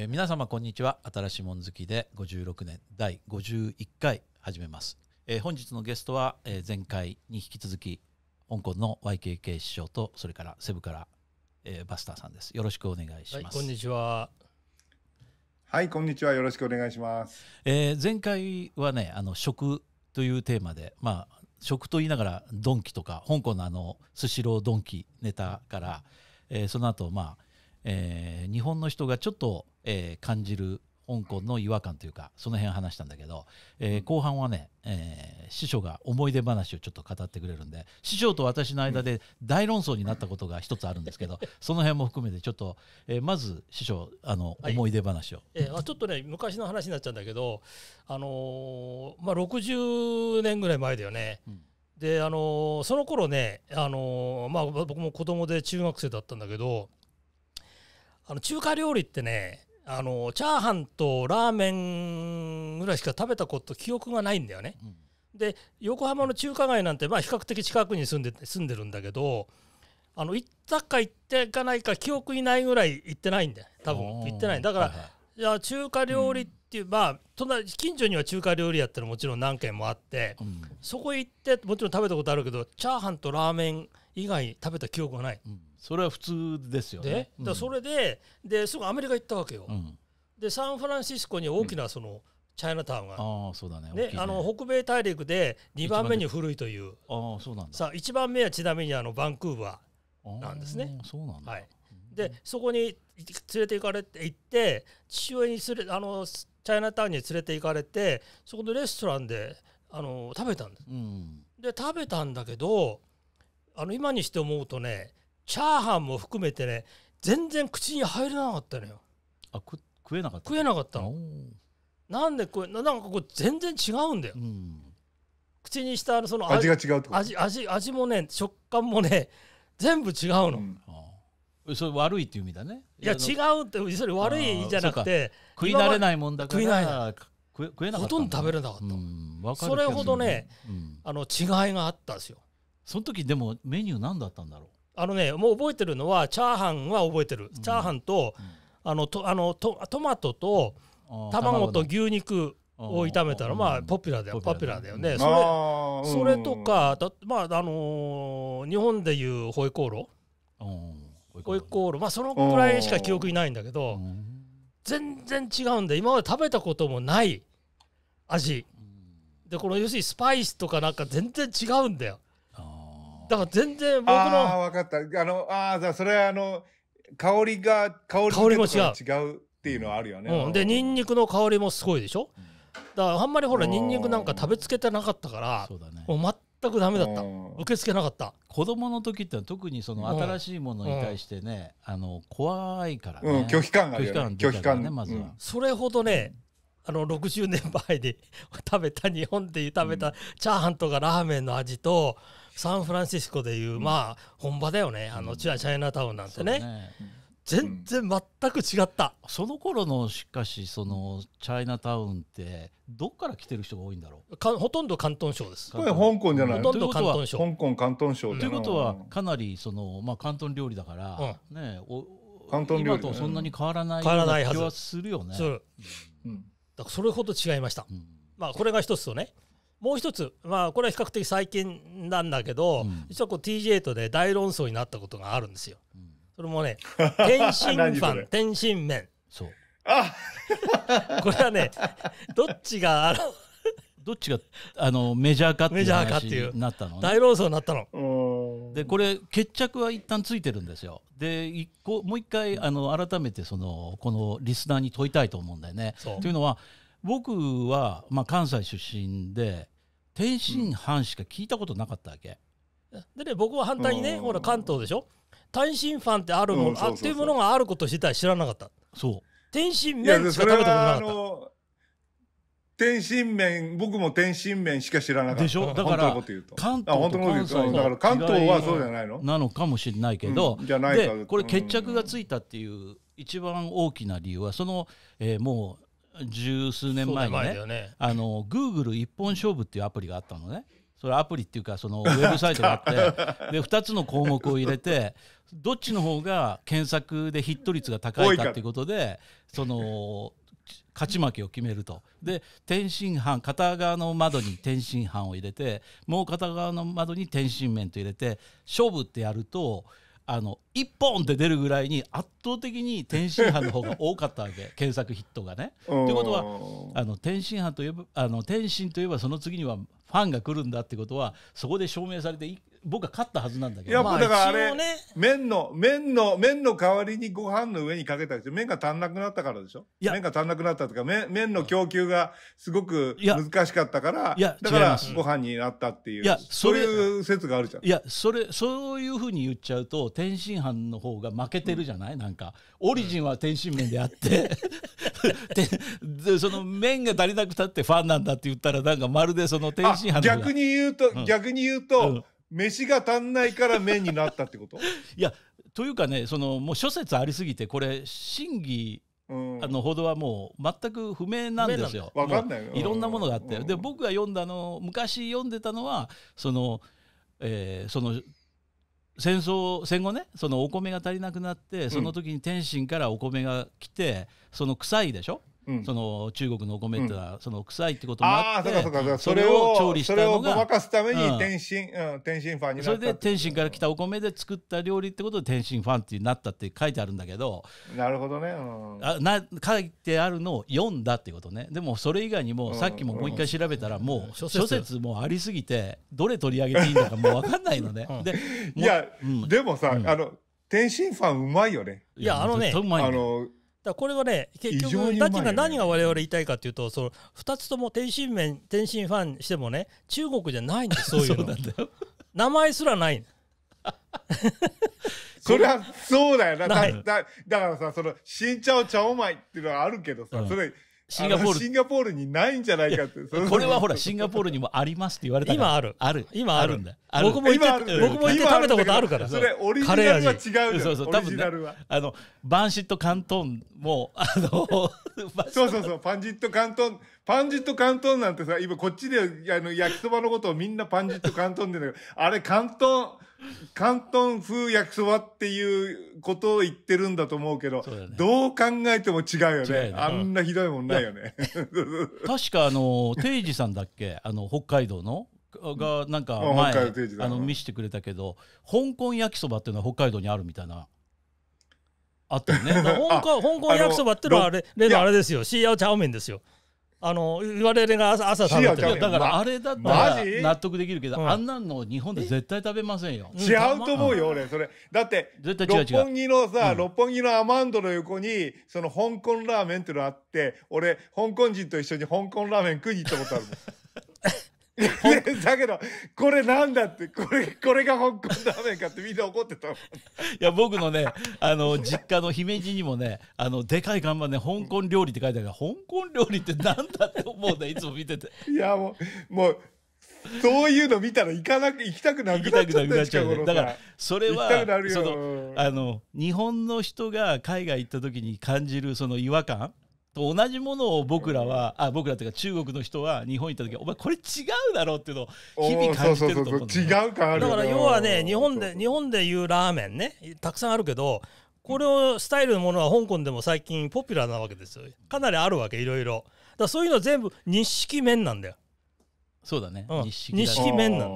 えー、皆様こんにちは新しいもん好きで56年第51回始めます、えー、本日のゲストは、えー、前回に引き続き香港の YKK 師匠とそれからセブから、えー、バスターさんですよろしくお願いします、はい、こんにちははいこんにちはよろしくお願いします、えー、前回はねあの食というテーマでまあ食と言いながらドンキとか香港のあのスシロードンキネタから、えー、その後まあえー、日本の人がちょっと、えー、感じる香港の違和感というかその辺話したんだけど、えー、後半はね、え師匠が思い出話をちょっと語ってくれるんで師匠と私の間で大論争になったことが一つあるんですけど その辺も含めてちょっと、えまず師匠あの、はい、思い出話を、えー、ちょっとね昔の話になっちゃうんだけど、あのまあ、60年ぐらい前だよね。うんであのその頃ねあのまあ僕も子供で中学生だったんだけどあの中華料理ってねあのチャーハンとラーメンぐらいしか食べたこと記憶がないんだよね。うん、で横浜の中華街なんてまあ比較的近くに住んで住んでるんだけどあの行ったか行っていかないか記憶にないぐらい行ってないんだよ多分行ってないだから、はいはい、中華料理っていう、うん、まあ隣近所には中華料理屋ってのもちろん何軒もあって、うん、そこへ行ってもちろん食べたことあるけどチャーハンとラーメン以外食べた記憶がない。うんそれは普通ですよね。で、それで、ですぐアメリカ行ったわけよ。で、サンフランシスコに大きなその、チャイナタウンが。あそうだね。ね、あの北米大陸で2番目に古いという。あそうなんさあ、1番目はちなみにあのバンクーバーなんですね。そうなんだ。はい。で、そこに連れて行かれて行って、父親に連れあのチャイナタウンに連れて行かれて、そこのレストランであの食べたんです。うん、で、食べたんだけど、あの今にして思うとね、チャーハンも含めてね全然口に入らなかったのよあく食えなかった食えなかったのなんでこれなんかこ全然違うんだよ、うん、口にしたその味が違うと味味味もね食感もね 全部違うの、うんそれ悪いっていう意味だねいや違うってそれ悪いじゃなくて食い慣れないもんだから食いない食えなかったほとんど食べれなかった、それほどね、あの違いがあったんですよその時でもメニュー何だったんだろうあのねもう覚えてるのはチャーハンは覚えてる、チャーハンと、あのとあのトトマトと卵と牛肉を炒めたらまあポピュラーだよポピュラーだよねそれそれとかだまああのー、日本でいうホイコーローホイコーローまあそのくらいしか記憶にないんだけど全然違うんで今まで食べたこともない味でこの要するにスパイスとかなんか全然違うんだよだから全然僕のああ分かったあのああそれはあの香りが香り香りも違う違うっていうのはあるよね、うん、でニンニクの香りもすごいでしょ、うん、だからあんまりほらニンニクなんか食べつけてなかったからそうだねもう全くダメだった受け付けなかった子供の時って特にその新しいものに対してね、あの怖いからね、うん、拒否感がある感ね、拒否感ねまずは、それほどねあの60年前で 食べた日本で食べたチャーハンとかラーメンの味と、サンフランシスコでいう、まあ本場だよねあのチュアチャイナタウンなんてね。全然全く違った、うん、その頃のしかしそのチャイナタウンってどっから来てる人が多いんだろうかほとんど広東省ですこれ香港じゃないほとんど広東省香港広東省ということはかなりその、まあ、広東料理だから、うん、ねお広東料理今とそんなに変わらない変わらないはずするよね、うん、だからそれほど違いました、まあこれが一つとねもう一つ、まあ、これは比較的最近なんだけど、うん、実はこう TJ とで大論争になったことがあるんですよ。うん、それもね、天津飯、天津麺。そう。あ これはね、どっちが、あのどっちがあのメジャーかっていう話になったの、ね、大論争になったの。でこれ決着は一旦ついてるんですよ。で一個もう一回あの改めてそのこのリスナーに問いたいと思うんだよね。というのは僕は、まあ、関西出身で天津飯しか聞いたことなかったわけ、でね僕は反対にねほら関東でしょ天津飯ってあるもの、あっていうものがあること自体知らなかったそう天津麺しか食べたことなかった天津麺僕も天津麺しか知らなかったでしょだから関東と関西のだから関東はそうじゃないのなのかもしれないけど、うん、じゃないかこれ決着がついたっていう一番大きな理由はその、えー、もう十数年前にね、ね、あの Google 一本勝負っていうアプリがあったのね。それアプリっていうかその ウェブサイトがあってで2つの項目を入れてどっちの方が検索でヒット率が高いかっていうことでその勝ち負けを決めるとで天津飯片側の窓に天津飯を入れてもう片側の窓に天津麺と入れて勝負ってやるとあの1本って出るぐらいに圧倒的に天津飯の方が多かったわけ 検索ヒットがね。ということはあの天津飯といえばあの天津といえばその次にはファンが来るんだってことはそこで証明されて僕は勝ったはずなんだけどやっぱだからあれ、ね、麺の麺の麺の代わりにご飯の上にかけたでしょ麺が足んなくなったからでしょ麺が足んなくなったとか麺麺の供給がすごく難しかったからだからご飯になったっていういやそういう説があるじゃんいやそれそういうふうに言っちゃうと天津飯の方が負けてるじゃない、うん、なんかオリジンは天津麺であって、う ん、でその麺が足りなくたってファンなんだって言ったらなんかまるでその天逆に言うと、うん、逆に言うと、うん、飯が足んないから麺になったってこと いやというかねそのもう諸説ありすぎてこれ真偽あのほどはもう全く不明なんですよ。わかんないいろんなものがあって、で僕が読んだの昔読んでたのはその、えー、その戦争戦後ねそのお米が足りなくなってその時に天津からお米が来て、その臭いでしょ、その中国のお米ってのはその臭いってこともあってそれを調理したのがごまかすために天津天津ンにそれで天津から来たお米で作った料理ってことで天津ファンってなったって書いてあるんだけどなるほどねあな書いてあるのを読んだってことねでもそれ以外にもさっきももう一回調べたらもう諸説もありすぎてどれ取り上げていいのかもうかんないのね。でいやでもさあの天津ンうまいよね。いやあのねあのだこれはね結局ダキが何が我々言いたいかというとその二つとも天津麺天津ファンしてもね中国じゃないんです そういうの名前すらない それはそうだよなだだからさその「新茶を茶おまい」っていうのはあるけどさ、うん、それシンガポール。シンガポールにないんじゃないかって。これはほら、シンガポールにもありますって言われた今ある。ある。今あるんだ。僕も行って、僕も行って食べたことあるから。それ、オリジナルは違うそうそう、多分、あの、バンシットカントンも、あの、そうそうそう、パンジットカントン、パンジットカントンなんてさ、今こっちで、あの、焼きそばのことをみんなパンジットカントンで、あれ、カントン、広東風焼きそばっていうことを言ってるんだと思うけど、ね、どう考えても違うよね、ね、あんなひどいもんないよね確かあの定時さんだっけ あの北海道のがなんか前、うん、あの見せてくれたけど香港焼きそばっていうのは北海道にあるみたいな。あったよね。香港、焼きそばっていうのはあれ、例のあれですよ。シーアオチャオメンですよ。あのれ々が朝朝食べてるだからあれだったら納得できるけど、あんなの日本で絶対食べませんよ違うと思うよ俺それだって絶対違う六本木のさ、六本木のアマンドの横にその香港ラーメンっていうのあって俺香港人と一緒に香港ラーメン食いに行ったことあるもん だけどこれなんだってこれこれが香港ラーメンかってみんな怒ってたいや僕のねあの実家の姫路にもねあのでかい看板ね香港料理って書いてあるから香港料理ってなんだって思うねいつも見てていやもうもうそういうの見たら行かなく行きたくなくなっちゃう、ね、だからそれはそのあの日本の人が海外行った時に感じるその違和感と同じものを僕らは、あ僕らというか中国の人は日本行った時お前これ違うだろうっていうのを日々感じてると思うんだ、違うあるだから要はね日本で日本でいうラーメンねたくさんあるけどこれをスタイルのものは香港でも最近ポピュラーなわけですよかなりあるわけいろいろだそういうの全部日式麺なんだよそうだね、うん、日式日式麺なん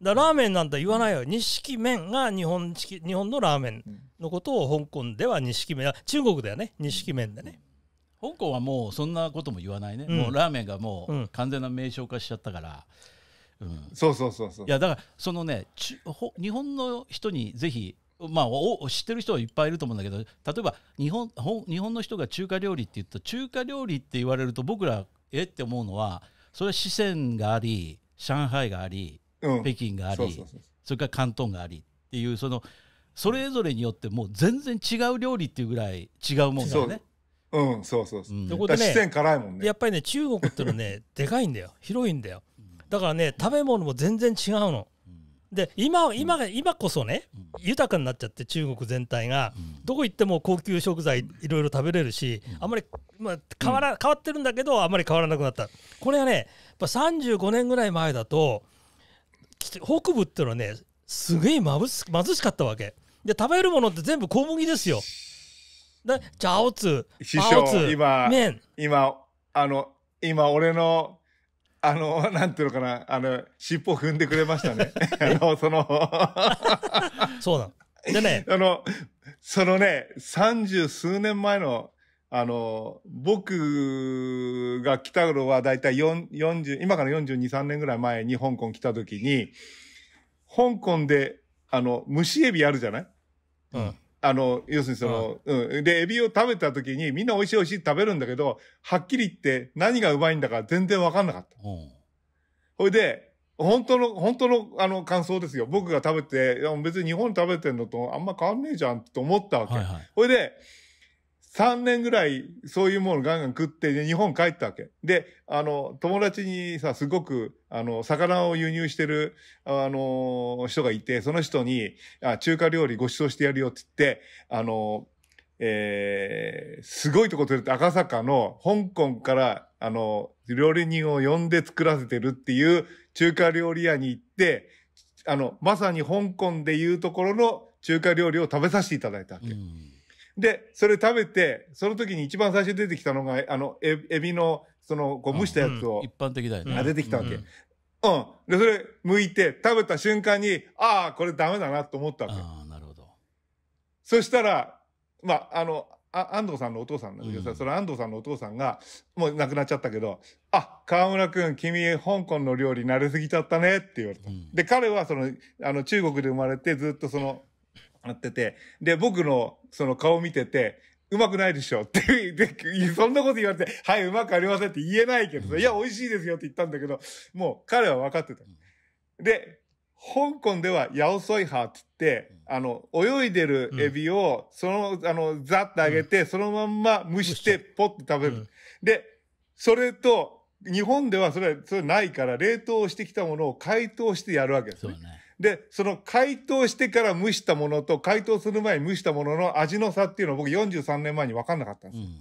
だラーメンなんて言わないよ日式麺が日本式日本のラーメンのことを香港では日式麺中国ではね日式麺でね、うん香港はもうそんなことも言わないね、うん、もうラーメンがもう完全な名称化しちゃったから、うん、うん、そうそうそうそういやだからそのね日本の人にぜひまあ、お知ってる人はいっぱいいると思うんだけど例えば日本日本の人が中華料理って言った中華料理って言われると僕らえって思うのはそれは四川があり上海があり、うん、北京がありそれから広東がありっていうそのそれぞれによってもう全然違う料理っていうぐらい違うもんだよね。うん、そうそうそう。うん、うことで、ね、四川辛いもんね。やっぱりね、中国ってのね、でかいんだよ。広いんだよ。だからね、食べ物も全然違うの。で今今今こそね、豊かになっちゃって中国全体が、どこ行っても高級食材いろいろ食べれるし、あんまり、まあ、変わら変わってるんだけどあんまり変わらなくなったこれはねやっぱ35年ぐらい前だと北部っていうのはねすげえ貧しかったわけで食べるものって全部小麦ですよ。だ、チャオツ、師匠、今、今、あの、今、俺の、あの、なんていうのかな、あの、尻尾踏んでくれましたね。あの、そのそうなの。でね。あの、そのね、三十数年前の、あの、僕が来た頃はだいたい40、今から四十二、三年ぐらい前に香港来た時に、香港で、あの、虫エビあるじゃないうん。あの、要するにその、うん、うん。で、エビを食べた時にみんな美味しい美味しい食べるんだけど、はっきり言って何がうまいんだか全然わかんなかった。うん。ほいで、本当の、本当の、あの、感想ですよ。僕が食べて、別に日本食べてんのとあんま変わんねえじゃんって思ったわけ。はいはい。ほいで、3年ぐらいそういうものをガンガン食って、ね、日本帰ったわけ。で、あの、友達にさ、すごく、あの、魚を輸入してる、あの、人がいて、その人に、あ中華料理ご馳走してやるよって言って、あの、えー、すごいとこ連れて赤坂の香港から、あの、料理人を呼んで作らせてるっていう中華料理屋に行って、あの、まさに香港でいうところの中華料理を食べさせていただいたわけ。うんで、それ食べて、その時に一番最初出てきたのが、あの、エエビの、その、こう蒸したやつを、一般的だよね。あ出てきたわけ。うん、で、それ、剥いて、食べた瞬間に、ああ、これダメだなと思ったわけ。ああ、なるほど。そしたら、まあ、あの、あ安藤さんのお父さんなんだけど、うん、その安藤さんのお父さんが、もう亡くなっちゃったけど、あ、河村くん、君、香港の料理慣れすぎちゃったねって言われた。うん、で、彼はその、あの、中国で生まれてずっとその、なってて、で、僕のその顔見てて、うまくないでしょって、で、そんなこと言われて、はい、うまくありませんって言えないけど、いや、美味しいですよって言ったんだけど、もう彼は分かってた。で、香港では、ヤオソイハって言って、あの、泳いでるエビを、その、あの、ザッと揚げて、そのまんま蒸して、ポッと食べる。で、それと、日本ではそれ、それないから、冷凍してきたものを解凍してやるわけですよね。で、その解凍してから蒸したものと解凍する前に蒸したものの味の差っていうのを僕43年前に分かんなかったんですよ。うん、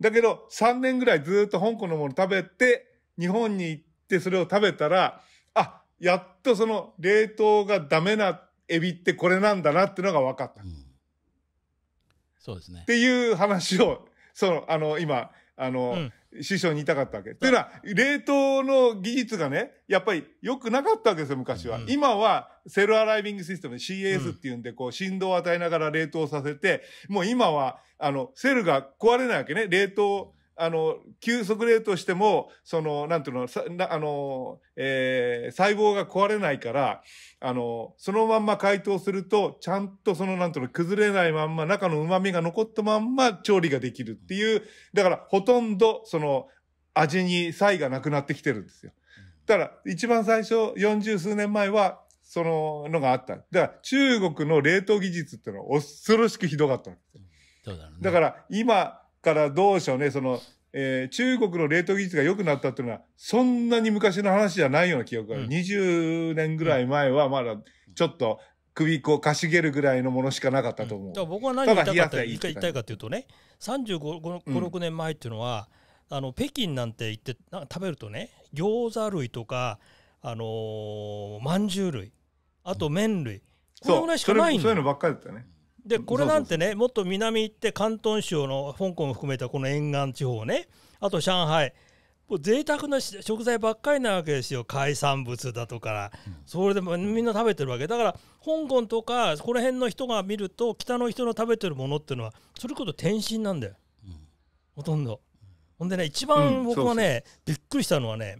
だけど、3年ぐらいずっと香港のもの食べて、日本に行ってそれを食べたら、あ、やっとその冷凍がダメなエビってこれなんだなっていうのが分かった。うん、そうですね。っていう話を、その、あの、今、あの、うん師匠にいたかったわけ。というのは、冷凍の技術がね、やっぱり良くなかったわけですよ、昔は。うん、今は、セルアライビングシステム、CAS っていうんで、こう、振動を与えながら冷凍させて、もう今は、あの、セルが壊れないわけね。冷凍あの、急速冷凍しても、その、なんていうの、あの、えー、細胞が壊れないから、あの、そのまんま解凍すると、ちゃんとその、なんていうの、崩れないまんま、中の旨味が残ったまんま調理ができるっていう、だからほとんど、その、味に差異がなくなってきてるんですよ。だから、一番最初、四十数年前は、そののがあった。だから中国の冷凍技術っていうのは恐ろしくひどかったんですよ。だね、だから今、からどうでしょうね、その、えー、中国の冷凍技術が良くなったっていうのは、そんなに昔の話じゃないような記憶がある。うん、20年ぐらい前は、まだ、ちょっと、首こかしげるぐらいのものしかなかったと思う。うん、だから僕は何が言いたいか言ったいかというとね、35、5、6年前っていうのは、うん、あの、北京なんて行って、なんか食べるとね、餃子類とか、あのー、まんじゅう類、あと麺類、これぐらいしかないんだそういうのばっかりだったね。でこれなんてねもっと南行って広東省の香港を含めたこの沿岸地方ねあと上海もう贅沢な食材ばっかりなわけですよ海産物だとか、うん、それでもみんな食べてるわけだから香港とかこの辺の人が見ると北の人の食べてるものっていうのはそれこそ天津なんだよ、うん、ほとんど。ほんでね一番僕はね、うん、びっくりしたのはね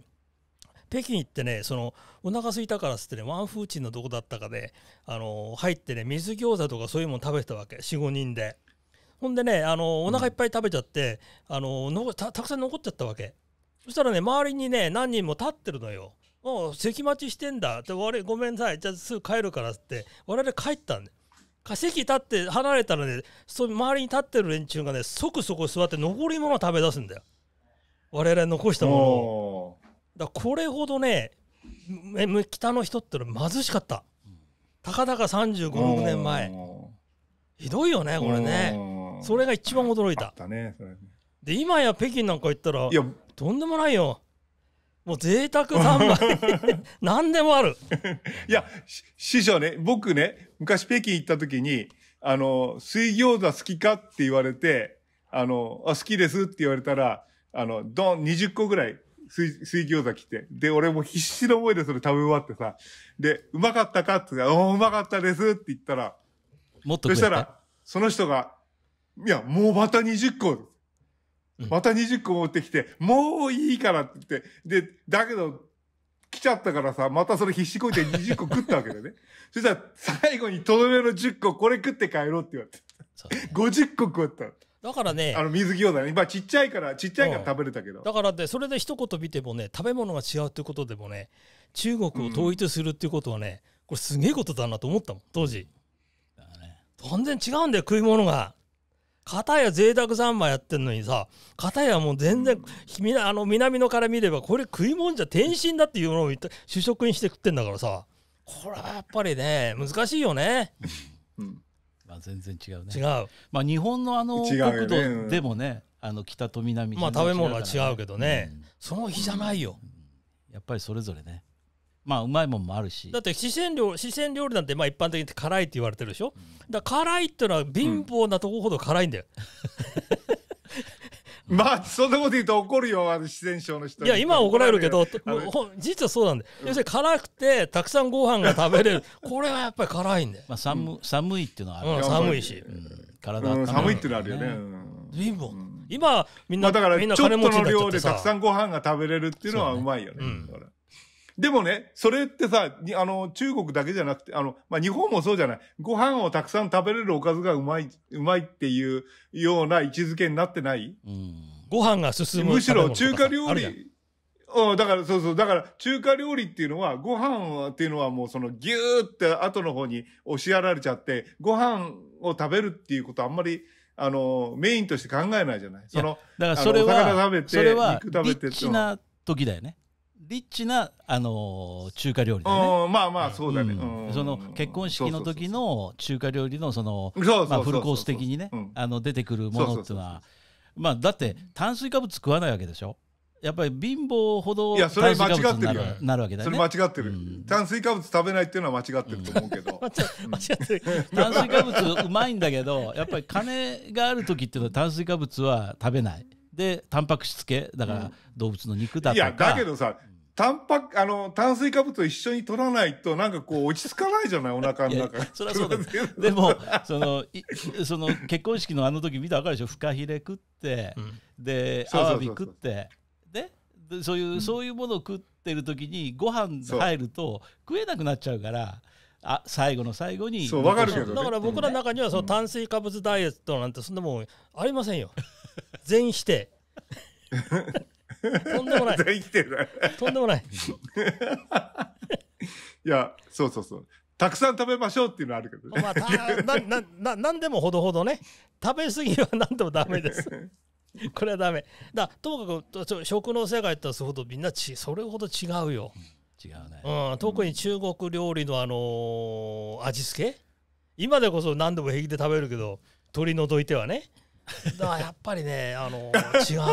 北京行ってねそのお腹空いたからっつってねワンフーチンのどこだったかで、あの入ってね水餃子とかそういうもの食べてたわけ45人でほんでねあのお腹いっぱい食べちゃって、うん、あののたたくさん残っちゃったわけそしたらね周りにね何人も立ってるのよお席待ちしてんだって我ごめんなさいじゃあすぐ帰るからって我々帰ったんで席立って離れたらねそ周りに立ってる連中がね即そこ座って残り物を食べ出すんだよ我々残したものをだこれほどね北の人ってのは貧しかったたかだか3 5 6年前ひどいよねこれねそれが一番驚いた、ね、で今や北京なんか行ったらいやとんでもないよもう贅沢三昧 何でもあるいや師匠ね僕ね昔北京行った時にあの水餃子好きかって言われてあのあ好きですって言われたらあのドン20個ぐらい水、水餃子来て。で、俺も必死の思いでそれ食べ終わってさ。で、うまかったかって言ったら、うまかったですって言ったら、もっとそしたら、その人が、いや、もうまた20個、また20個持ってきて、もういいからって言って、で、だけど、来ちゃったからさ、またそれ必死こいて20個食ったわけだよね。そしたら、最後にとどめの10個、これ食って帰ろうって言われて。ね、50個食った。だからねあの水餃子ね今ちっちゃいからちっちゃいから食べれたけど、うん、だからねそれで一言見てもね食べ物が違うってことでもね中国を統一するっていうことはね、うん、これすげえことだなと思ったもん当時、ね、全然違うんだよ食い物が片や贅沢三昧やってんのにさ片やもう全然、うん、あの南のから見ればこれ食い物じゃ天津だっていうのを主食にして食ってんだからさこれはやっぱりね難しいよね。うんまあ、全然違うね違う、まあ、日本のあの国土でもね、ねあの北と南まあ食べ物は違うけどね、うん、その日じゃないよ、やっぱりそれぞれねまあうまいもんもあるしだって四川料四川料理なんてまあ一般的に辛いって言われてるでしょ、うん、だから辛いっていうのは貧乏なとこほど辛いんだよ、まあ、そんなこと言うと怒るよ、あの四川省の人いや、今は怒られるけど、実はそうなんで、う要するに辛くて、たくさんご飯が食べれる、これはやっぱり辛いんで。まあ、寒寒いっていうのはある、うん、寒いし、うん、体、寒いっていうのあるよね。随分、今、みんな、だからみんな金持ちにっちゃってたくさんご飯が食べれるっていうのはうまいよね。ねでもね、それってさ、あの、中国だけじゃなくて、あの、まあ、日本もそうじゃない。ご飯をたくさん食べれるおかずがうまい、うまいっていうような位置づけになってないご飯が進むむしろ中華料理、うん、だからそうそう。だから中華料理っていうのは、ご飯っていうのはもうそのギューって後の方に押しやられちゃって、ご飯を食べるっていうことあんまり、あの、メインとして考えないじゃない。いその、だからそれは、それは、リッチな時だよね。リッチな、あの中華料理だね。まあまあ、そうだね、うんその結婚式の時の中華料理のそのフルコース的にね、あの出てくるものっていうのは、まあだって炭水化物食わないわけでしょ。やっぱり貧乏ほど炭水化物になるなるわけだよね。それ間違ってる、うん、炭水化物食べないっていうのは間違ってると思うけど。間違ってる。炭水化物うまいんだけど、やっぱり金がある時っていうのは炭水化物は食べない。でタンパク質系だから動物の肉だとか、いやだけどさタンパク、あの、炭水化物を一緒に取らないと、なんかこう、落ち着かないじゃない、お腹の中そりゃそうだ。でも、その、その、結婚式のあの時見たらわかるでしょ。フカヒレ食って、で、アワビ食って、で、そういう、うん、そういうものを食ってる時に、ご飯入ると食えなくなっちゃうから、あ最後の最後にそう分かるけど、ね、だから僕らの中にはその炭水化物ダイエットなんてそんなもんありませんよ全否定 とんでもない。全員来てる。とんでもない。いや、そうそうそう。たくさん食べましょうっていうのはあるけどね。まあ、ななななんでもほどほどね。食べ過ぎは何でもダメです。これはダメ。だともかく食の世界とはそほどみんなちそれほど違うよ。違うね。うん、特に中国料理のあのー、味付け今でこそ何でも平気で食べるけど取り除いてはね。だからやっぱりね、あの、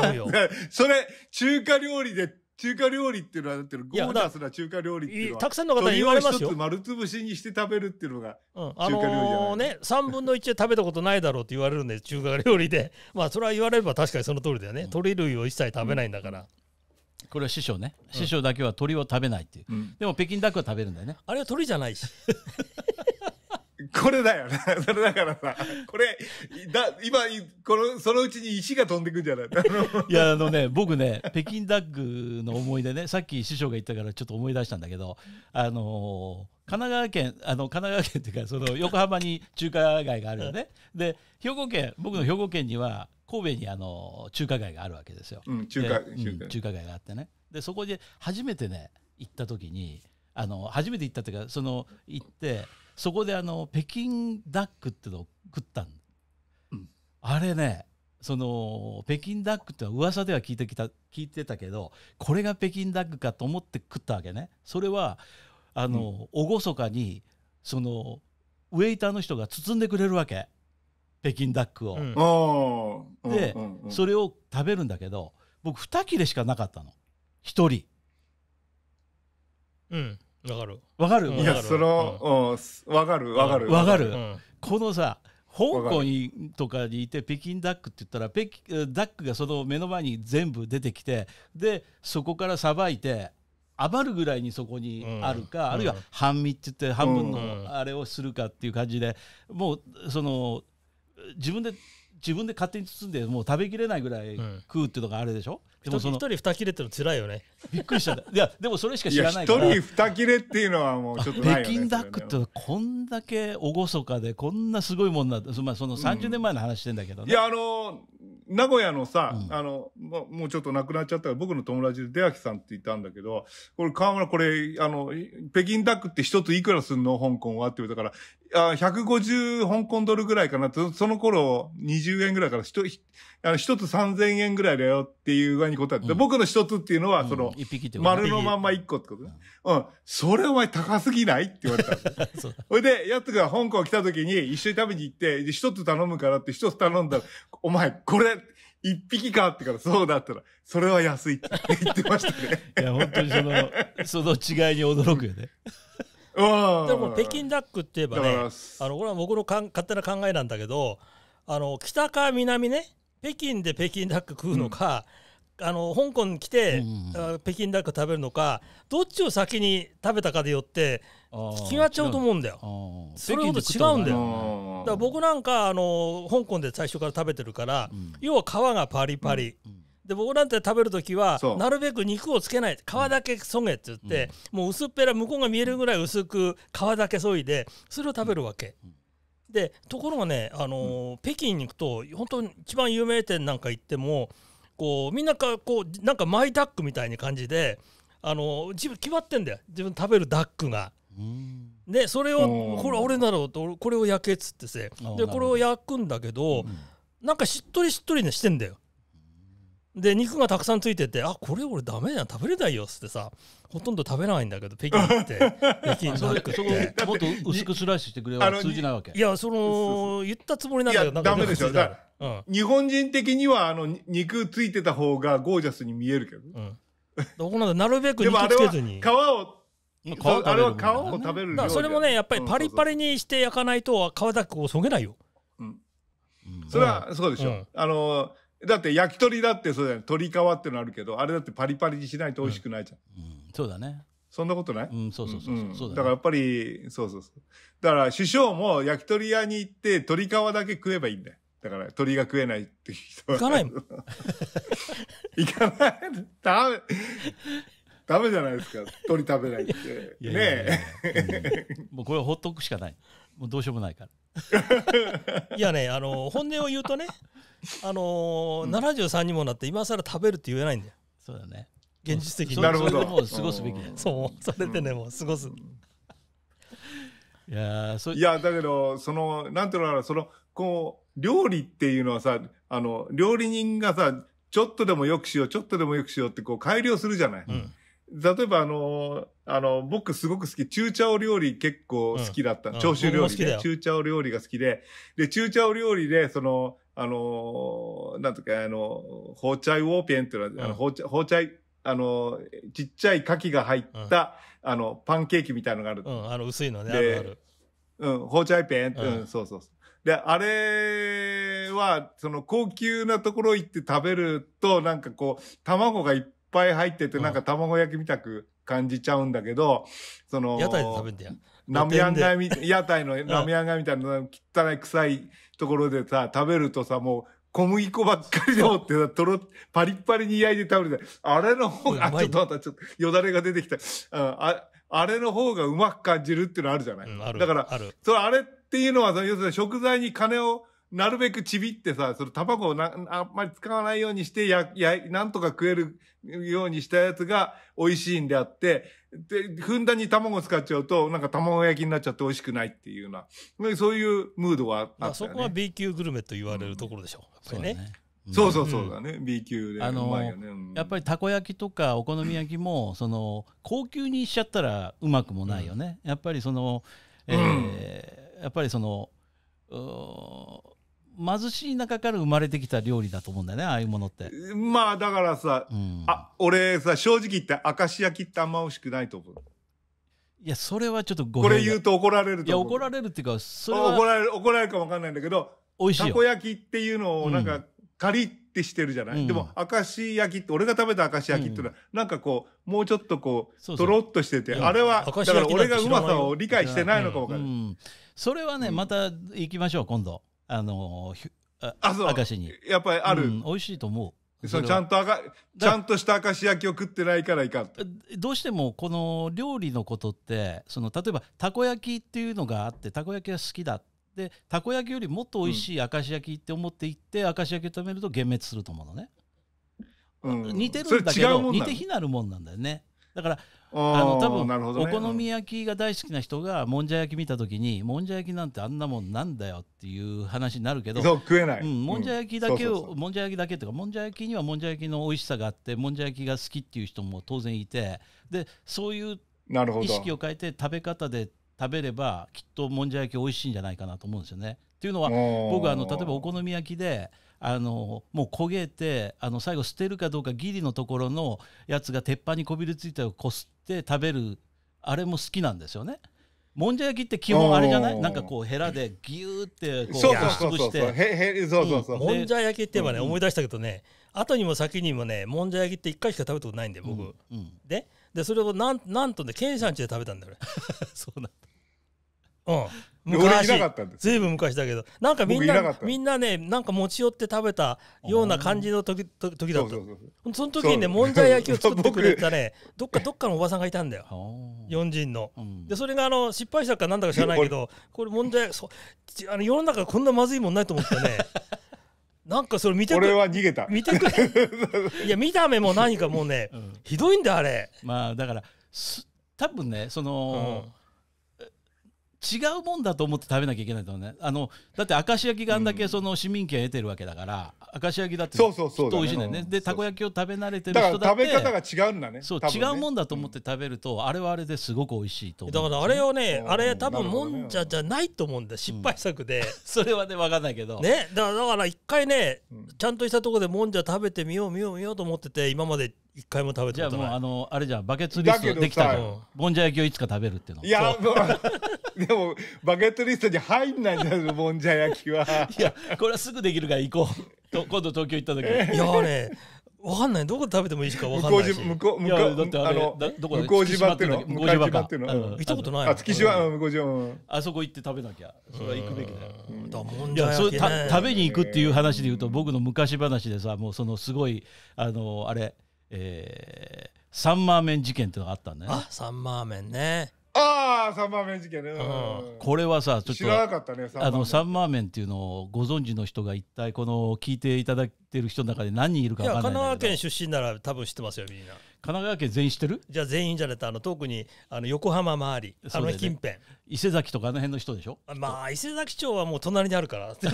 違うよ。それ、中華料理で、中華料理っていうのは、だってゴージャスな中華料理っていうのは。たくさんの方に言われますよ。丸つぶしにして食べるっていうのが、中うん、あのー、ね、3分の1で食べたことないだろうって言われるんで、中華料理で。まあ、それは言われれば確かにその通りだよね。鳥鶏類を一切食べないんだから。うんこれは師匠ね、師匠だけは鳥を食べないっていう、うん、でも北京ダックは食べるんだよねあれは鳥じゃないしこれだよな。それだからさ、これ、だ、今、この、そのうちに石が飛んでくんじゃない いや、あのね、僕ね、北京ダックの思い出ね、さっき師匠が言ったからちょっと思い出したんだけど、あのー、神奈川県、あの、神奈川県っていうか、その、横浜に中華街があるよね。で、兵庫県、僕の兵庫県には、神戸にあの、中華街があるわけですよ。うん、中華、中華、うん、中華街があってね。で、そこで初めてね、行った時に、あの、初めて行ったっていうか、その、行って、そこであの北京ダックっていうのを食ったん、うん、あれねその北京ダックっては噂では聞いてきた聞いてたけどこれが北京ダックかと思って食ったわけねそれはあの、うん、厳かにそのウェイターの人が包んでくれるわけ北京ダックを、うん、で、うんうん、それを食べるんだけど僕2切れしかなかったの1人、うん、わかるわかるいやそのわかるわかるわかるこのさ香港にとかにいて北京ダックって言ったら北京ダックがその目の前に全部出てきてでそこからさばいて余るぐらいにそこにあるか、うん、あるいは半身って言って半分のあれをするかっていう感じで、もうその自分で自分で勝手に包んでもう食べきれないぐらい食うっていうのがあれでしょ、うん、でもその一人二切れってのつらいよねびっくりしたいやでもそれしか知らないから一人二切れっていうのはもうちょっと、ね、北京ダックってこんだけ厳かでこんなすごいもんなまあ、その30年前の話してんだけど、ねうん、いやあの名古屋のさ、うん、あの、もうちょっとなくなっちゃったから僕の友達で出明さんって言ったんだけどこれ川村これあの北京ダックって一ついくらすんの香港はって言われたからあ150香港ドルぐらいかなと、その頃20円ぐらいから一つ3000円ぐらいだよっていう具合に答えて、うん、僕の一つっていうのは、その、丸のまんま一個ってことね。うん。それお前高すぎないって言われた。ほ いで、やつが香港来た時に一緒に食べに行って、一つ頼むからって一つ頼んだら、お前、これ、一匹かってからそうだったら、それは安いって言ってましたね。いや、本当にその、その違いに驚くよね。でも北京ダックって言えばねあのこれは僕のかん勝手な考えなんだけどあの北か南ね北京で北京ダック食うのか、うん、あの香港に来て、うん、北京ダック食べるのかどっちを先に食べたかによって決まっちゃうと思うんだよ。それほど違うんだよ。だから僕なんかあの香港で最初から食べてるから、うん、要は皮がパリパリ。うんで僕なんて食べる時はなるべく肉をつけない皮だけそげって言って、うん、もう薄っぺら向こうが見えるぐらい薄く皮だけそいでそれを食べるわけ。うんでところがね、あのー、北京に行くと本当に一番有名店なんか行ってもこうみんなかこうなんかマイダックみたいな感じで、あのー、自分決まってんだよ自分食べるダックが。でそれをこれ俺だろうとこれを焼けっつってせでこれを焼くんだけど、うん、なんかしっとりしっとりねしてんだよ。で肉がたくさんついててあこれ俺ダメじゃん食べれないよっつってさほとんど食べないんだけど北京行って北京ダックってもっと薄くスライスしてくれば通じないわけいやその言ったつもりなんだけどダメでしょだ、うん、日本人的にはあの肉ついてた方がゴージャスに見えるけど、うん、どこなんなるべく肉つけずに皮を皮をあれは皮を食べる、ね、それもねやっぱりパリパリにして焼かないと皮だけをそげないよ、うん、それはそうでしょ、うん、あのーだって焼き鳥だってそうだよ、ね。鶏皮ってのあるけど、あれだってパリパリにしないと美味しくないじゃん。うん、うん、そうだね。そんなことないうん、そうそうそう、うん、そうだ、ね、だからやっぱり、そうそうそう。だから首相も焼き鳥屋に行って鶏皮だけ食えばいいんだよ。だから鳥が食えないって人は。行かないもん。行かない ダメ。ダメじゃないですか。鳥食べないって。いやいやいやねえ。もうこれはほっとくしかない。もうどうしようもないから。いやねあの本音を言うとねあの、うん、73にもなって今更食べるって言えないんだよそうだね現実的になるほどもう過ごすべきだよそうそれでね、うん、もう過ごすいやそいやだけどそのなんていうのかなそのこう料理っていうのはさあの料理人がさちょっとでもよくしようちょっとでもよくしようってこう改良するじゃない、うん例えばあの、あの、僕すごく好き、中茶お料理結構好きだった。うん、長州料理で、中茶お料理が好きで、で、中茶お料理で、その、あの、なんとか、あの、包丁ウォーペンっていうのは、あの包丁、包丁、あの、ちっちゃい牡蠣が入った、あの、パンケーキみたいのがある。うん、あの、薄いのね、あるある。うん、包丁ペン、うん、そうそうそう。で、あれは、その高級なところ行って食べると、なんかこう、卵がいっぱいぱい入ってて、なんか卵焼きみたく感じちゃうんだけど、その、屋台で食べてや。ラムヤンみ、屋台の ラムヤン街みたいな汚い臭いところでさ、食べるとさ、もう小麦粉ばっかりでってとろ、パリッパリに焼いて食べてあれの方が、あ、ちょっとまたちょっとよだれが出てきた。ああれの方がうまく感じるっていうのあるじゃない、うん、だから、それあれっていうのは、要するに食材に金をなるべくちびってさ、その卵をなあんまり使わないようにしてや、や、なんとか食えるようにしたやつが美味しいんであって、で、ふんだんに卵使っちゃうと、なんか卵焼きになっちゃって美味しくないっていうような、そういうムードはあった、ね、そこは B 級グルメと言われるところでしょう。うん、やっぱりね。そうそうそうだね、うん、B 級で、あの、うん、やっぱりたこ焼きとかお好み焼きも、その高級にしちゃったらうまくもないよね、うん、やっぱりその、えー、やっぱりその貧しい中から生まれてきた料理だと思うんだよねああいうものってまあだからさ、うん、あ俺さ正直言って明石焼きってあんま美味しくないと思ういやそれはちょっとごこれ言うと怒られるといや怒られるっていうかそれは怒られる怒られるか分かんないんだけど美味しいたこ焼きっていうのをなんか、うん、カリッてしてるじゃない、うん、でも明石焼きって俺が食べた明石焼きっていうのは、なんかこうもうちょっとこうとろっとしててあれはだから俺がうまさを理解してないのか分かんない、それはねまた行きましょう今度あのあそう明にやっぱりある、うん、美味しいと思うそちゃんとあかちゃんとした焼きを食ってないからいかんどうしてもこの料理のことってその例えばたこ焼きっていうのがあってたこ焼きは好きだでたこ焼きよりもっと美味しい明石焼きって思っていって、うん、明石焼きを食べると幻滅すると思うのね、うん、似てるんだけど似て非なるもんなんだよねだからあの多分、ね、お好み焼きが大好きな人がもんじゃ焼き見た時に、もんじゃ焼きなんてあんなもんなんだよっていう話になるけど食えない、うん、もんじゃ焼きだけを、もんじゃ焼きだけっていうかもんじゃ焼きにはもんじゃ焼きの美味しさがあってもんじゃ焼きが好きっていう人も当然いてでそういう意識を変えて食べ方で食べればきっともんじゃ焼き美味しいんじゃないかなと思うんですよね。っていうのは僕はあの例えばお好み焼きであのもう焦げてあの最後捨てるかどうかギリのところのやつが鉄板にこびりついたをこすって食べるあれも好きなんですよね。もんじゃ焼きって基本あれじゃないなんかこうヘラでギューってこう潰しつしてもんじゃ焼きって言えばね、うん、思い出したけどね後にも先にもねもんじゃ焼きって1回しか食べたことないんで僕、うんうん、ででそれをなんなんとねケンさん家で食べたんだよ そうなんだうん昔ずいぶん昔だけどなんかみんなみんなねなんか持ち寄って食べたような感じの時時だったその時にねもんじゃ焼きを作ってくれたねどっかどっかのおばさんがいたんだよ 四人の、うん、でそれがあの失敗したかなんだか知らないけどこれもんじゃ焼きあの世の中こんなまずいもんないと思ってね なんかそれ見てく俺は逃げた見てく いや見た目も何かもうね、うん、ひどいんだあれまあだから多分ねその、うん違うもんだと思って食べなきゃいけないと思うねあのだって明石焼きがあんだけその市民権得てるわけだから、うん、明石焼きだってそうそうそう美味しいんだよね、でたこ焼きを食べ慣れてる人だって食べ方が違うんだねそう、ね、違うもんだと思って食べると、うん、あれはあれですごく美味しいと、ね、だからあれをねあれ多分もんじゃじゃないと思うんだ失敗作で、それはね分かんないけどねだから一回ねちゃんとしたところでもんじゃ食べてみよう見よう見ようと思ってて今まで一回も食べじゃあもうあのあれじゃバケツリストできたの。ゃんじゃ焼きをいつか食べるっていうのいやもうでもバケットリストに入んないんだよもんじゃ焼きはいやこれはすぐできるから行こうと今度東京行った時いやーねわかんないどこ食べてもいいしかわ向かんこなういし島向こうい向うだっこてうああのどこだ向こう島っていうの向向こう島っていうの行ったことないあ月島う向こう島うあそこ行って食べなきゃそれは行くべきだよだもんじゃ食べに行くっていう話で言うと僕の昔話でさもうそのすごいあのあれえー、サンマーメン事件っていうのがあったんだよねあサンマーメンねああサンマーメン事件ね、うん、これはさちょっと知らなかったねあのサンマーメンっていうのをご存知の人が一体この聞いていただいてる人の中で何人いるか分かんないんだけど香川県出身なら多分知ってますよみんな神奈川県全員知ってるじゃあ全員じゃなえあの特にあの横浜周り、あの近辺、ね、伊勢崎とかあの辺の人でしょまあ伊勢崎町はもう隣にあるから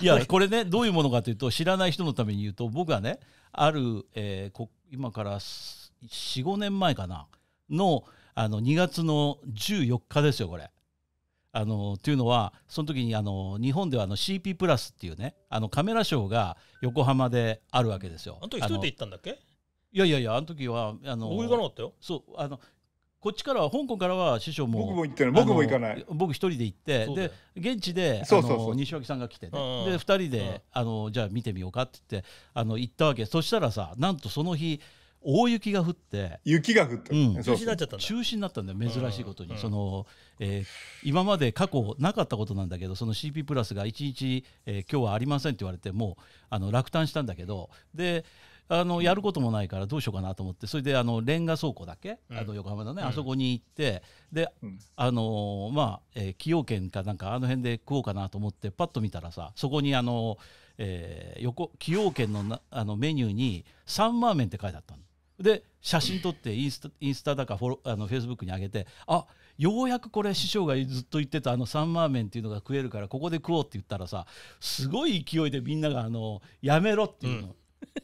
いやこれねどういうものかというと知らない人のために言うと僕はねある、えー、こ今から45年前かなのあの2月の14日ですよこれ。あのというのはその時にあの日本ではあの CP プラスっていうねあのカメラショーが横浜であるわけですよ。あの時一人で行ったんだっけいやいやいやあの時はあの僕行かなかったよそうあのこっちからは香港からは師匠も僕も行ってない僕も行かない僕一人で行ってで現地でそそそううう西脇さんが来てねで二人であのじゃあ見てみようかって言ってあの行ったわけそしたらさなんとその日大雪が降って雪が降って、うん、中止になっちゃった中止になったんだよ珍しいことに、うん、その、えー、今まで過去なかったことなんだけどその CP プラスが一日、えー、今日はありませんって言われてもうあの落胆したんだけどであのやることもないからどうしようかなと思ってそれであのレンガ倉庫だけ、あの横浜のね、あそこに行ってで、あのまあ、え崎陽軒かなんかあの辺で食おうかなと思ってパッと見たらさそこにあの、え横崎陽軒のな あのメニューに「サンマーメン」って書いてあったの。で写真撮ってインスタインスタだかフォロあのフェイスブックに上げてあようやくこれ師匠がずっと言ってたあのサンマーメンっていうのが食えるからここで食おうって言ったらさすごい勢いでみんながあのやめろっていうの、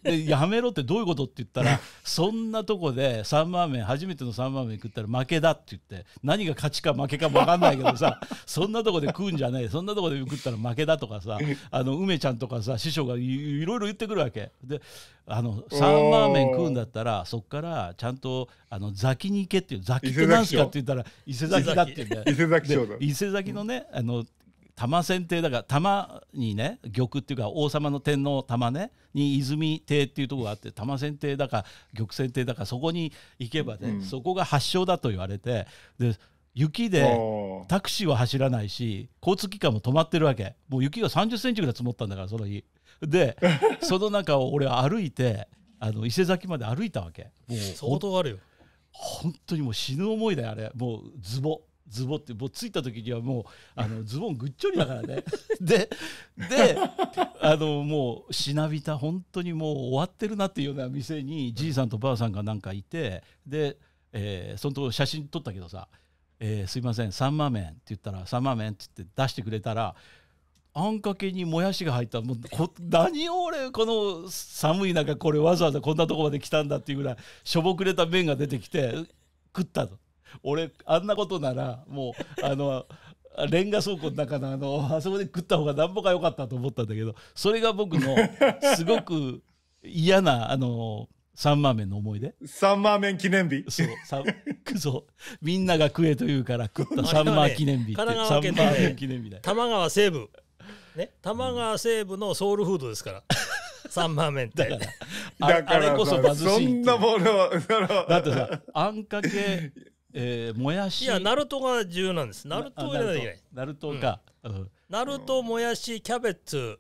でやめろってどういうことって言ったらそんなとこでサンマーメン初めてのサンマーメン食ったら負けだって言って何が勝ちか負けかも分かんないけどさそんなとこで食うんじゃねえそんなとこで食ったら負けだとかさあの梅ちゃんとかさ師匠がいろいろ言ってくるわけであのサンマーメン食うんだったらそっからちゃんとあのザキに行けっていうザキって何すかって言ったら伊勢崎だって言うんだ伊勢崎のねあの玉線っだから玉にね玉っていうか王様の天皇玉ねに泉亭っていうとこがあって玉線亭だか玉線亭だかそこに行けばね、うん、そこが発祥だと言われてで雪でタクシーは走らないし交通機関も止まってるわけもう雪が3 0センチぐらい積もったんだからその日でその中を俺は歩いてあの伊勢崎まで歩いたわけもう相当あるよ本当にもう死ぬ思いだよあれもうズボズボってぼっついた時にはもうあのズボンぐっちょりだからね でであのもうしなびた本当にもう終わってるなっていうような店にじいさんとばあさんがなんかいてで、えー、そのとこ写真撮ったけどさ「えー、すいませんサンマ麺」って言ったら「サンマ麺」って言って出してくれたらあんかけにもやしが入ったもうこ何を俺この寒い中これわざわざこんなとこまで来たんだっていうぐらいしょぼくれた麺が出てきて食ったと。俺あんなことならもうあのレンガ倉庫の中のあのあそこで食った方がなんぼか良かったと思ったんだけどそれが僕のすごく嫌なあのサンマーメンの思い出サンマーメン記念日そうさそうみんなが食えと言うから食ったサンマー記念日って、ね、サンマーメン記念日だ多摩川西部ね多摩川西部のソウルフードですからサンマーメンってだからあれこそ貧しいそんなものだってさあんかけえー、もやしいやナルトが重要なんですナルトを入ないといないナルトか、うん、ナルトもやしキャベツ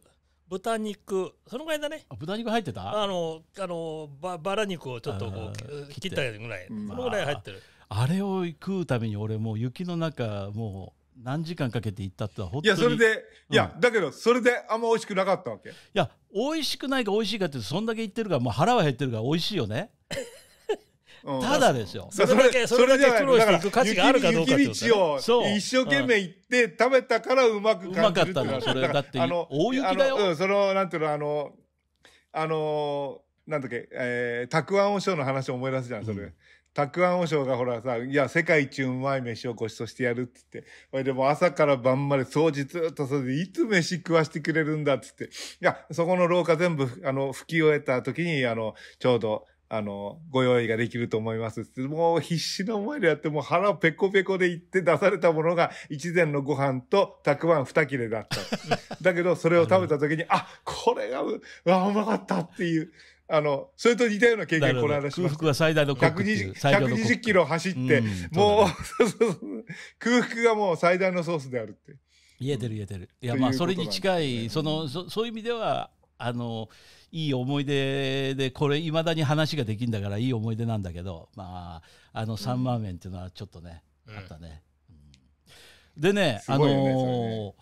豚肉そのぐらいだね豚肉入ってたあのあのババラ肉をちょっとこう切ったぐらい、うそのぐらい入ってる、まあ、あれを食うために俺もう雪の中もう何時間かけて行ったとは本当にいやそれで、うん、いやだけどそれであんま美味しくなかったわけいや美味しくないか美味しいかってそんだけ言ってるからもう腹は減ってるから美味しいよね ただですよ。それだけ、それだけ苦労していく価値があるかどうかってと道を一生懸命行って食べたからうまく感じるうまかったの、それ。だって、大雪だよ。うん、その、なんていうの、あの、あの、なんだっけ、えたくあんおしょうの話を思い出すじゃん、それ。たくあんおしょうがほらさ、いや、世界一うまい飯をごしとしてやるっつって。俺でも朝から晩まで掃除ずっとそれで、いつ飯食わしてくれるんだっつって。いや、そこの廊下全部、あの、拭き終えた時に、あの、ちょうど、あの、ご用意ができると思います。もう必死の思いでやって、もう腹ペコペコで言って出されたものが、一膳のご飯とたくあん二切れだった。だけど、それを食べた時に、あ、これがう、わ、うまかったっていう。あの、それと似たような経験、この話しま空腹は最大のコッ120。キロ走って、もう、う空腹がもう最大のソースであるって。言えてる言えてる。いや、まあ、それに近い、その、そそういう意味では、あの、いい思い出でこれいまだに話ができるんだからいい思い出なんだけどまああの三万円っていうのはちょっとね、うん、あったね。うん、でね、ね、あのーね、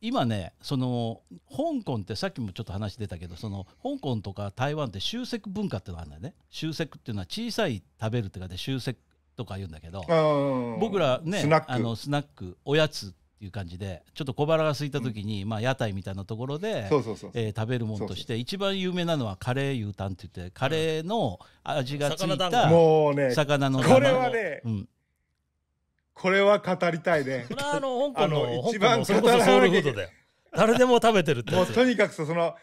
今ねその香港ってさっきもちょっと話出たけどその香港とか台湾って集積文化っていうのがあるんだよね集積っていうのは小さい食べるっていうかで集積とか言うんだけど僕らねスナあのスナックおやつていう感じでちょっと小腹が空いた時に、うん、まあ、屋台みたいなところで食べるものとして一番有名なのはカレー牛タンって言ってカレーの味がついたもうね魚のこれはね、うんこれは語りたいね。これはあの、香港の、一番語らなきゃいけない。誰でも食べてるって。もうとにかくその、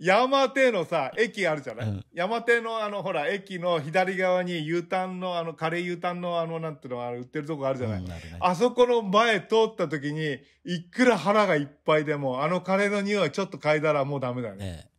山手のさ、駅あるじゃない、うん、山手のあの、ほら、駅の左側に U ターンの、あの、カレー U ターンのあの、なんていうの、あ売ってるとこあるじゃない、うんあね、あそこの前通った時に、いくら腹がいっぱいでも、あのカレーの匂いちょっと嗅いだらもうダメだよね。ね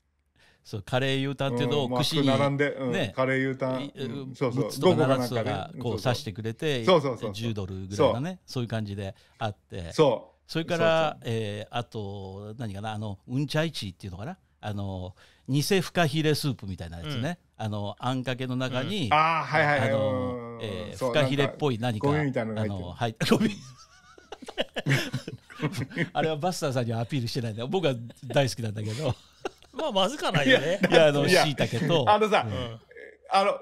そう、カレー U ターンっていうのを串に、うん、並んで、うん、ね、カレー U ターン、うん、そうそう、どこかなんかこう刺してくれて、そうそうそう、10ドルぐらいのね、そういう感じであって、そう。それから、そえー、あと、何かな、あの、うんちゃいちっていうのかな。あの偽フカヒレスープみたいなやつね、うん、あのあんかけの中に、うん、あはいはいはい、あのフカヒレっぽい何かみたいなのあのはい あれはバスターさんにはアピールしてないんだ僕は大好きなんだけど まあまずかないよねいやあのしいたけとあのさ、うん、あの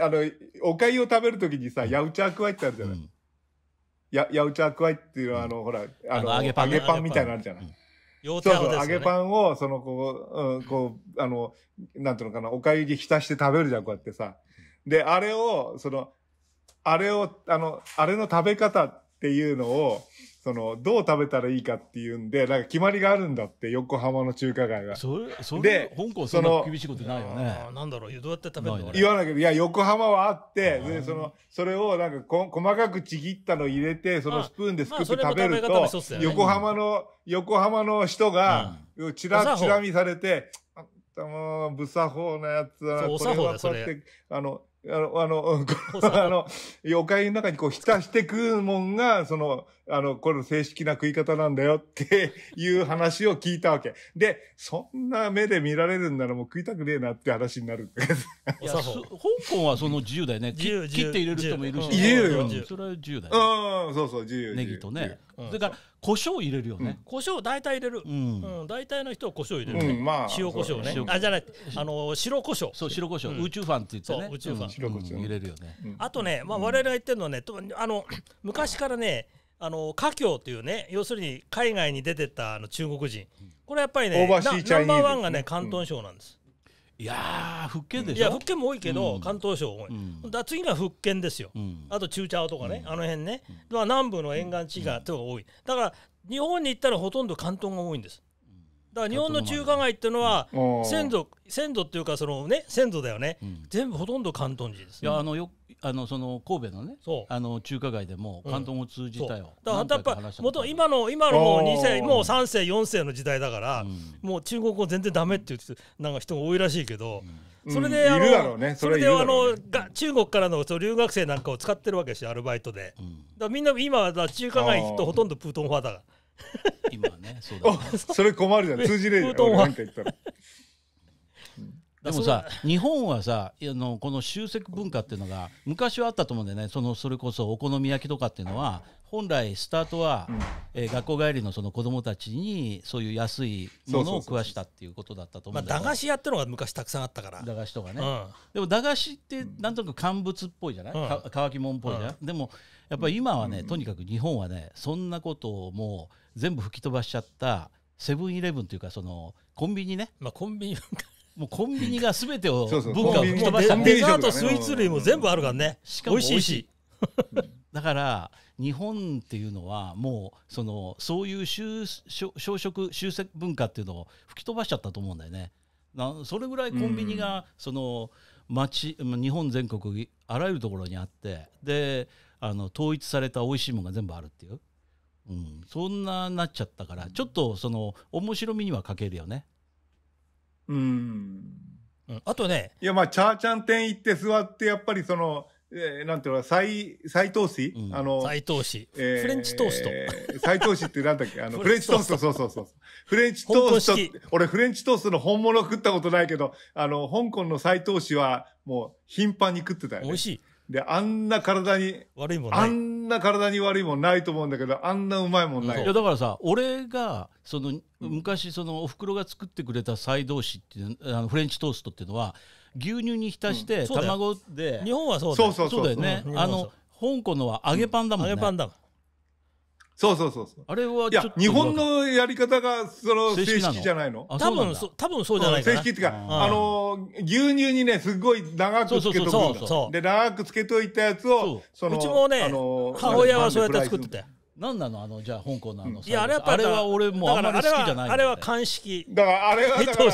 あのおかゆを食べるときにさヤウチャークワイってあるじゃない、ややうちゃくわいっていうのはあの、ほらあの揚げパンみたいなのあるじゃない、そうですね、揚げパンを、その、こう、うん、こう、あの、なんていうのかな、おかゆに浸して食べるじゃん、こうやってさ。で、あれを、その、あれを、あの、あれの食べ方っていうのを、その、どう食べたらいいかっていうんで、なんか決まりがあるんだって、横浜の中華街は。それ、それ、香港その厳しいことないよね。なんだろう、どうやって食べるの言わなけど、いや、横浜はあって、で、その、それをなんかこ細かくちぎったの入れて、そのスプーンですくって食べると、まあまあね、横浜の、横浜の人が、ちら、ちら見されて、あ、もう、ぶさ法なやつだな、これはこうやって、あの、あの、あの、あの、おかゆ の中にこう浸して食うもんが、その、あの、これ正式な食い方なんだよって いう話を聞いたわけ。で、そんな目で見られるんならもう食いたくねえなって話になる 香港はその自由だよね。切って入れる人もいるし。自由よ。それは自由だよ。うん、そうそう、自由。ネギとね。それから、胡椒入れるよね。胡椒大体入れる。うん。大体の人は胡椒入れる。まあ。塩胡椒ね。あ、じゃない。あの、白胡椒。そう、白胡椒。宇宙ファンって言ってね。宇宙ファン。入れるよね。あとね、まあ我々が言ってるのはね、あの、昔からね、あの華僑というね要するに海外に出てたあの中国人これやっぱりねナンバーワンがね広東省なんです、うん、いや福建でしょいや福建も多いけど、うん、広東省多い、うん、だ次が福建ですよ、あと中茶とかね、あの辺ね、まあ、南部の沿岸地域が多いだから日本に行ったらほとんど広東が多いんですだから日本の中華街っていうのは先祖先祖っていうかそのね先祖だよね、うん、全部ほとんど広東人です、ね、いやあのよあのその神戸のねあの中華街でも広東を通じたよ、うん、だからやっぱと今の今のもう2世もう3世4世の時代だから、うん、もう中国語全然ダメっていうなんか人が多いらしいけど。それで、あの、ね、それであのが中国からのその留学生なんかを使ってるわけですよアルバイトで、だからみんな今は中華街行くとほとんどプートン派だから。今はねそうだね それ困るじゃん通じねえじゃんでもさ日本はさあのこの集積文化っていうのが昔はあったと思うんだよねそのそれこそお好み焼きとかっていうのは本来スタートは、うん、えー、学校帰りのその子供たちにそういう安いものを食わしたっていうことだったと思うんだけど、まあ、駄菓子屋ってのが昔たくさんあったから駄菓子とかね、うん、でも駄菓子ってなんとなく乾物っぽいじゃない、うん、乾き物っぽいじゃない、うん、でもやっぱり今はね、とにかく日本はねそんなことをもう全部吹き飛ばしちゃったセブンイレブンというかそのコンビニね、まあ、コンビニもうコンビニがすべてを文化を吹き飛ばしたデザート、スイーツ類も全部あるからね、しかも美味しいし。だから日本っていうのはもうそのそういう就食集積文化っていうのを吹き飛ばしちゃったと思うんだよね。それぐらいコンビニがその町日本全国あらゆるところにあってであの統一された美味しいものが全部あるっていう、うん、そんななっちゃったからちょっとその面白みには欠けるよね。うんうん、あとね。いや、まあ、チャーちゃん店行って座って、やっぱりその、えー、なんていうの、再、再投資、うん、あの、再投資、えー、フレンチトースト。再投資ってなんだっけあの、フレンチトースト、そうそうそう。フレンチトースト俺フレンチトーストの本物食ったことないけど、あの、香港の再投資はもう頻繁に食ってたよね。美味しい。で、あんな体に、悪いもんない。あんな体に悪いもんないと思うんだけど、あんなうまいもんない。いや、だからさ、俺が、その、昔、その、お袋が作ってくれたサ菜動詞っていう、あのフレンチトーストっていうのは、牛乳に浸して、うん、卵で。日本はそうだよね。そうそうそう。そうだよね。あの、香港のは揚げパンだもんね。揚げパンだもん。そうそうそうそう。あれはちょっと。日本のやり方が、その、正式じゃないの多分、そう、多分そうじゃないかな。正式っていうか、あの、牛乳にね、すごい長くつけとくんだ。そうそうそう。で、長くつけといたやつを、その、うちもね、母親はそうやって作ってたよ。なんなのあのじゃあ香港のあの、いやあれはあれは俺もうあんまり好きじゃないあれは鑑識だからあれはだから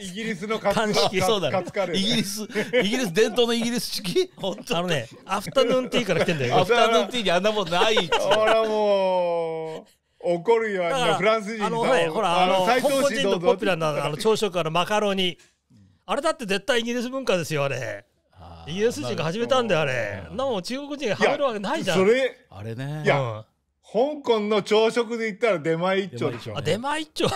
イギリスの鑑識そうだ、ね、イギリスイギリス伝統のイギリス式本当あのねアフタヌーンティーから来てんだよ アフタヌーンティーにあんなもんない俺はもう怒るよフランス人あの、ね、ほらあの香港人のポピュラーなあの朝食かのマカロニあれだって絶対イギリス文化ですよあれイギリス人が始めたんだよあれなも中国人がはめるわけないじゃんそれあれねいや、香港の朝食で言ったら出前一丁でしょ。あ、出前一丁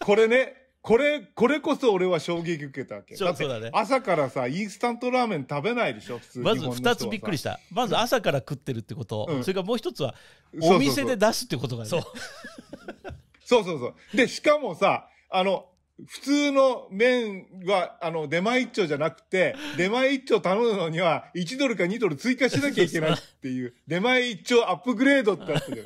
これね、これ、これこそ俺は衝撃受けたわけ。そうだね。朝からさ、インスタントラーメン食べないでしょ、普通まず二つびっくりした。まず朝から食ってるってこと、うん、それからもう一つは、お店で出すってことがね。そうそうそう。そうそうそう。で、しかもさ、あの、普通の麺は、あの、出前一丁じゃなくて、出前一丁頼むのには、1ドルか2ドル追加しなきゃいけないっていう、出前一丁アップグレードってあったじ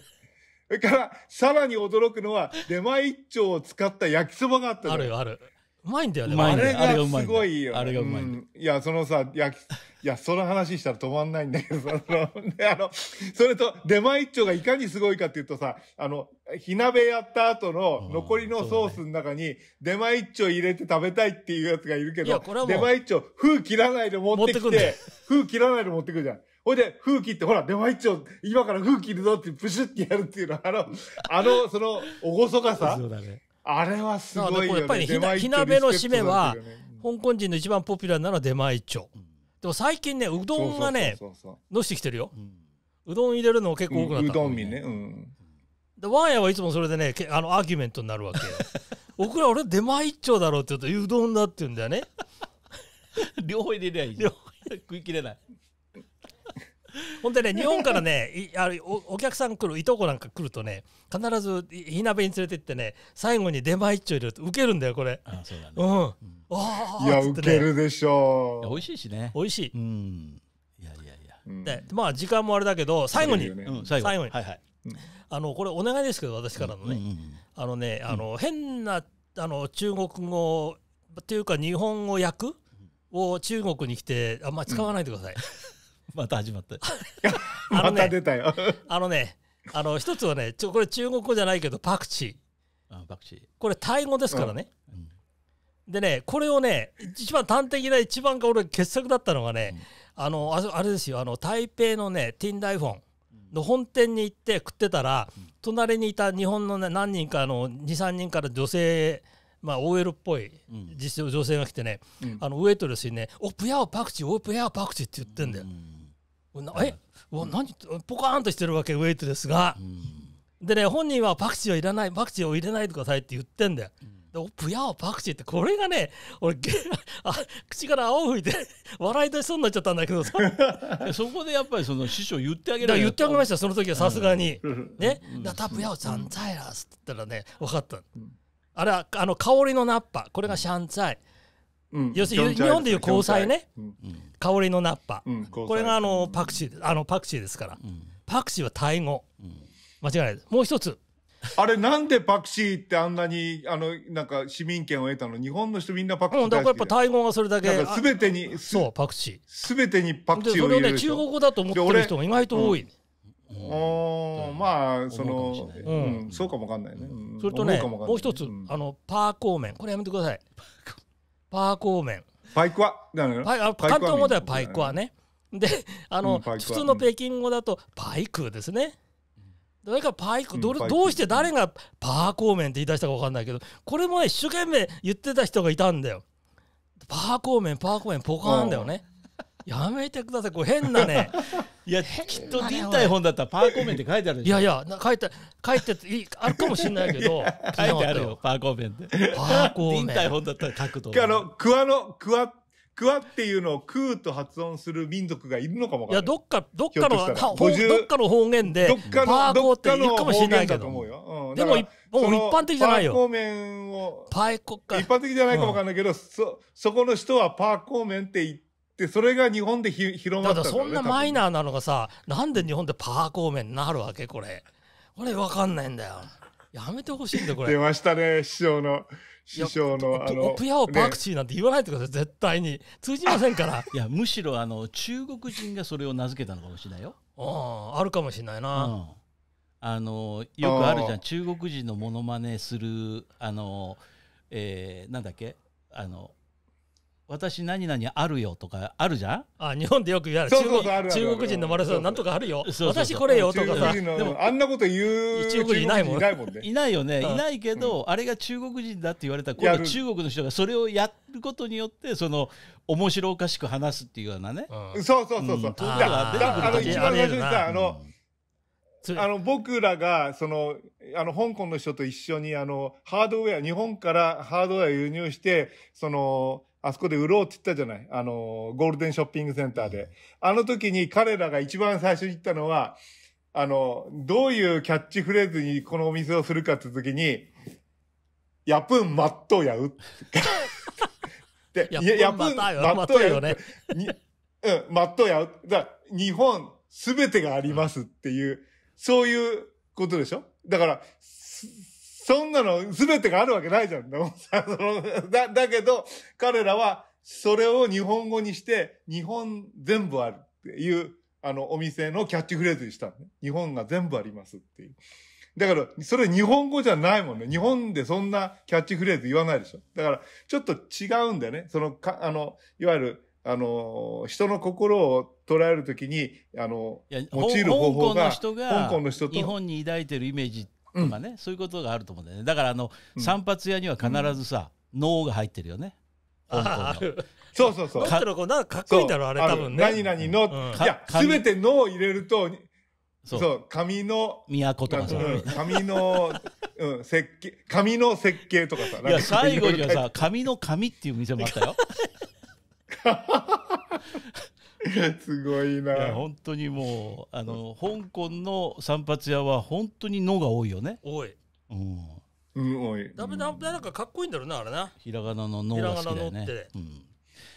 それから、さらに驚くのは、出前一丁を使った焼きそばがあったあるよ、ある。うまいんだよね。あれがすごいよ、あれがうまい、うん、いや、そのさ、いや、いや、その話したら止まんないんだけどその、で、あの、それと、出前一丁がいかにすごいかっていうとさ、あの、火鍋やった後の残りのソースの中に、出前一丁入れて食べたいっていうやつがいるけど、出前一丁、風切らないで持ってきて、封風切らないで持ってくるじゃん。ほいで、風切って、ほら、出前一丁、今から風切るぞって、プシュってやるっていうのは、あの、あの、その、おごそかさ。そうだね。あれはすごいよ、ね、やっぱり、ね、火鍋の締めは、香港人の一番ポピュラーなのは出前一丁、うでも最近ねうどんがねのしてきてるよ、うん、うどん入れるの結構多くなった、ね、うどん味ね、うん、でワンヤはいつもそれでねあのアーキュメントになるわけ僕 ら俺出前一丁だろうって言うとうどんだって言うんだよね 両方入れりゃいい食い切れない ほんでね日本からねい あるおお客さん来るいとこなんか来るとね必ず火鍋に連れてってね最後に出前一丁入れるとウケるんだよこれあそうだねうん、うん、ああいや、ね、ウケるでしょう美味しいしね美味しいうんいやいやいや、うん、でまあ時間もあれだけど最後に、ねうん、最後最後に、はいはい、あのこれお願いですけど私からのね、うんうんうん、あのねあの、変なあの中国語っていうか日本語訳を中国に来てあんまり使わないでください、また始まった。また出たよ。あのね、あの一つはね、ちょこれ中国語じゃないけどパクチー。あパクチー。これタイ語ですからね。でね、これをね、一番端的な一番が俺傑作だったのがね、あのあれですよ、あの台北のね、ティンダイフォンの本店に行って食ってたら、隣にいた日本の、ね、何人かの2、3人から女性まあ、OL っぽい実女性が来てね、うん、あのウエイトレスにね「おぷやオパクチーおぷやオパクチー」って言ってんだよ。うんえ何ポカーンとしてるわけウエイトですが、でね本人はパクチーはいらないパクチーを入れないでくださいって言ってんだよ。ぷやオパクチーってこれがね俺あ口から泡吹いて笑い出しそうになっちゃったんだけどさ そこでやっぱりその師匠言ってあげられ言ってあげましたその時はさすがに。ね、だたぷやをちゃんちゃいらすって言ったらね分かった。あれはあの香りのナッパこれがシャンツァイ、要するに日本でいう交際ね、香りのナッパ、これがあのパクチーあのパクチーですから、パクチーはタイ語、間違いないもう一つあれなんでパクチーってあんなにあのなんか市民権を得たの日本の人みんなパクチーうん、だからやっぱタイ語がそれだけなん全てにそうパクチー全てにパクチーをそれをね中国語だと思ってる人が意外と多い、うん、まあその、うん、そうかもわかんないね、それとねもう一つ、あのパーコーメンこれやめてくださいパーコーメンパイクワ関東語ではパイクワねであの、うん、普通の北京語だとパイクですね、うん、誰かパイクどれ、うん、どうして誰がパーコーメンって言い出したか分かんないけどこれもね、一生懸命言ってた人がいたんだよパーコーメンパーコーメンポカーンだよねやめてください、こう変なね。いや、きっと臨体本だったらパーコメンって書いてあるでしょ。いやいや、書いて、書いていい、あるかもしれないけど。書いてある よ、パーコメンって。パーコメン。臨体本だったら書くと。あの、くわの、くわ。クワっていうのをクーと発音する民族がいるのかもいや、どっか、どっかの、どっかの方言で、どっかの、パーコっているかもしれないけど。でも、もう一般的じゃないよ。パーコメンを。パーコ一般的じゃないかもわかんないけど、そ、そこの人はパーコメンって言って、でそれが日本でひ広まった、ね、だそんなマイナーなのがさなんで日本でパーコーメンになるわけこれこれ分かんないんだよやめてほしいんだこれ出ましたね師匠の師匠のあのプヤオパクチーなんて言わないでください、ね、絶対に通じませんからいやむしろあの中国人がそれを名付けたのかもしれないよああるかもしれないな、うん、あのよくあるじゃん中国人のものまねするあの、えー、なんだっけあの私何々あるよとかあるじゃんあ日本でよく言われる中国人のマラソンなんとかあるよ私これよとかさでもあんなこと言う中国人いないもんねいないよね、いないけど、あれが中国人だって言われたら今度中国の人がそれをやることによってその面白おかしく話すっていうようなね、そうそうそうそう、あの一番最初にさあの、あの僕らがそのあの香港の人と一緒にあのハードウェア日本からハードウェア輸入してそのあそこで売ろうって言ったじゃない。あの、ゴールデンショッピングセンターで。あの時に彼らが一番最初に言ったのは、あの、どういうキャッチフレーズにこのお店をするかって時に、ヤプンマットうやうって。で、やぷんまっとやう。ね。うん、マットうやう。だ日本すべてがありますっていう、そういうことでしょだから、そんなの全てがあるわけないじゃん。だだけど、彼らはそれを日本語にして、日本全部あるっていう、あの、お店のキャッチフレーズにしたのね。日本が全部ありますっていう。だから、それ日本語じゃないもんね。日本でそんなキャッチフレーズ言わないでしょ。だから、ちょっと違うんだよね。その、か、あの、いわゆる、あの、人の心を捉えるときに、あの、用いる方法が、香港の人と。日本に抱いてるイメージって、とかね、うん、そういうことがあると思うんだよねだからあの、うん、散髪屋には必ずさ脳、うん、が入ってるよね香港の。そうそうそう。かなんかかっこいいだろ、あれ多分ね。何々の、うん、いや、すべて脳を入れると、そう、そう紙の。都とかさ。紙の、うん、設計、紙の設計とかさ。いや、最後にはさ、紙の紙っていう店もあったよ。すごいない本当にもうあの香港の散髪屋は本当に「の」が多いよね多いうん、うん、多い。分なんかかっこいいんだろうなあれなひらがなの「の」が好きだよねひらがなのって、うん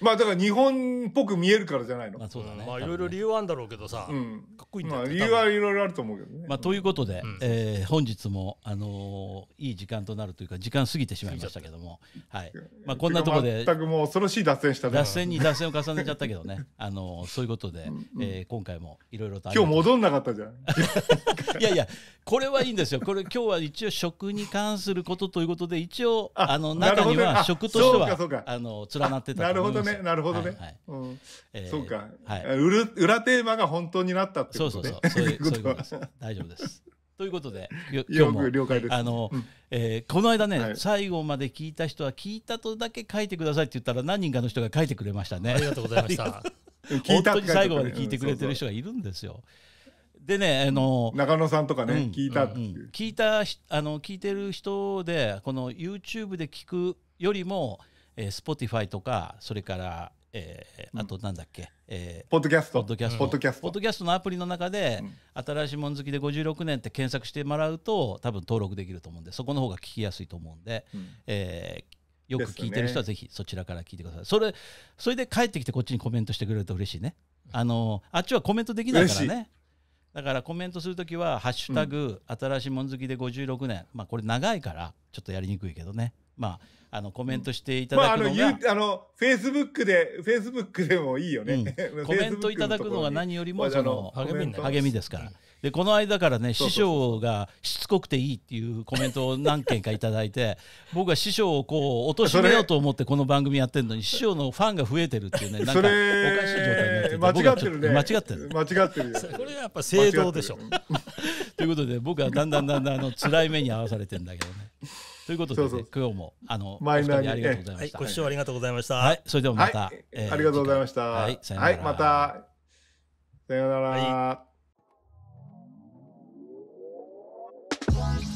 まあだから日本っぽく見えるからじゃないの。まあそうだね。まあいろいろ理由はあるんだろうけどさ、うん、かっこいいんだまあ、理由はいろいろあると思うけどね。まあ、ということで、えー本日も、あのーいい時間となるというか時間過ぎてしまいましたけども、はいまあ、こんなところで全くもう恐ろしい脱線した脱線に脱線を重ねちゃったけどね、あのーそういうことで、えー今回もいろいろと今日戻んなかったじゃん。いやいやこれはいいんですよ、これ、今日は一応、食に関することということで、一応、あの中には食としてはあの連なってたなるほどね、なるほどね、はいえそうか、はい、裏テーマが本当になったってことね、そうそうそう、そういうことです、大丈夫です。ということで、今日も了解ですあの、うえこの間ね、最後まで聞いた人は聞いたとだけ書いてくださいって言ったら何人かの人が書いてくれましたね。ありがとうございました。本当に最後まで聞いてくれてる人がいるんですよ。でね、あの中野さんとかね、うん、聞いたっていう、うんうん、聞いたあの聞いてる人でこの YouTube で聞くよりも、えー、Spotify とかそれから、えー、あとなんだっけ、えー、ポッドキャストポッドキャスト、ポッドキャストポッドキャストのアプリの中で、新しいもん好きで56年って検索してもらうと多分登録できると思うんでそこの方が聞きやすいと思うんで、うん、えーよく聞いてる人はぜひそちらから聞いてください、ね、それそれで帰ってきてこっちにコメントしてくれると嬉しいねあのあっちはコメントできないからねだからコメントするときは「ハッシュタグ、新しいもん好きで56年」まあこれ長いからちょっとやりにくいけどねまああのコメントしていただくのが、まあ、あのフェイスブックでフェイスブックでもいいよね、コメントいただくのが何よりもその励みですから、でこの間からね師匠がしつこくていいっていうコメントを何件か頂いて 僕は師匠をこう落と貶めようと思ってこの番組やってるのに師匠のファンが増えてるっていうねなんかおかしい状態になってて間違ってるね間違ってる間違ってるよこれはやっぱ正道でしょ ということで僕はだんだんだんだんあの辛い目に遭わされてんだけどね。ということで、ね、そうそう今日もあのマイナーにありがとうございました、はい、ご視聴ありがとうございました。はい、それではまた、はいえー、ありがとうございました。はい、さよまたさよなら。Bye.